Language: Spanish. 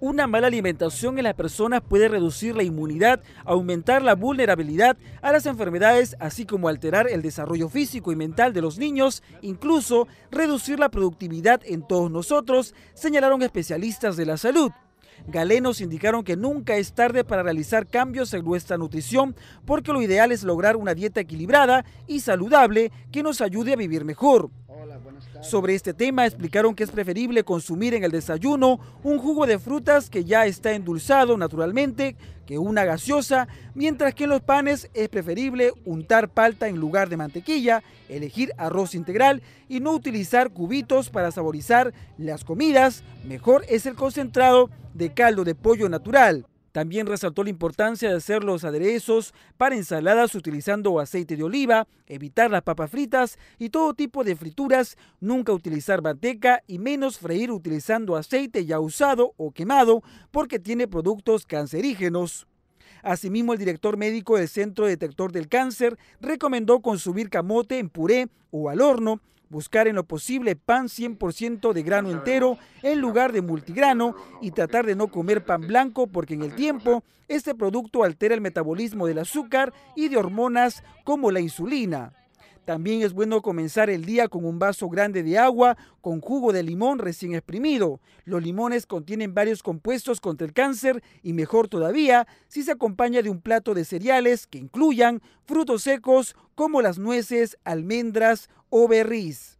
Una mala alimentación en las personas puede reducir la inmunidad, aumentar la vulnerabilidad a las enfermedades, así como alterar el desarrollo físico y mental de los niños, incluso reducir la productividad en todos nosotros, señalaron especialistas de la salud. Galenos indicaron que nunca es tarde para realizar cambios en nuestra nutrición, porque lo ideal es lograr una dieta equilibrada y saludable que nos ayude a vivir mejor. Sobre este tema explicaron que es preferible consumir en el desayuno un jugo de frutas que ya está endulzado naturalmente que una gaseosa, mientras que en los panes es preferible untar palta en lugar de mantequilla, elegir arroz integral y no utilizar cubitos para saborizar las comidas, mejor es el concentrado de caldo de pollo natural. También resaltó la importancia de hacer los aderezos para ensaladas utilizando aceite de oliva, evitar las papas fritas y todo tipo de frituras, nunca utilizar manteca y menos freír utilizando aceite ya usado o quemado porque tiene productos cancerígenos. Asimismo, el director médico del Centro Detector del Cáncer recomendó consumir camote en puré o al horno, buscar en lo posible pan 100% de grano entero en lugar de multigrano y tratar de no comer pan blanco porque en el tiempo este producto altera el metabolismo del azúcar y de hormonas como la insulina. También es bueno comenzar el día con un vaso grande de agua con jugo de limón recién exprimido. Los limones contienen varios compuestos contra el cáncer y mejor todavía si se acompaña de un plato de cereales que incluyan frutos secos como las nueces, almendras o berries.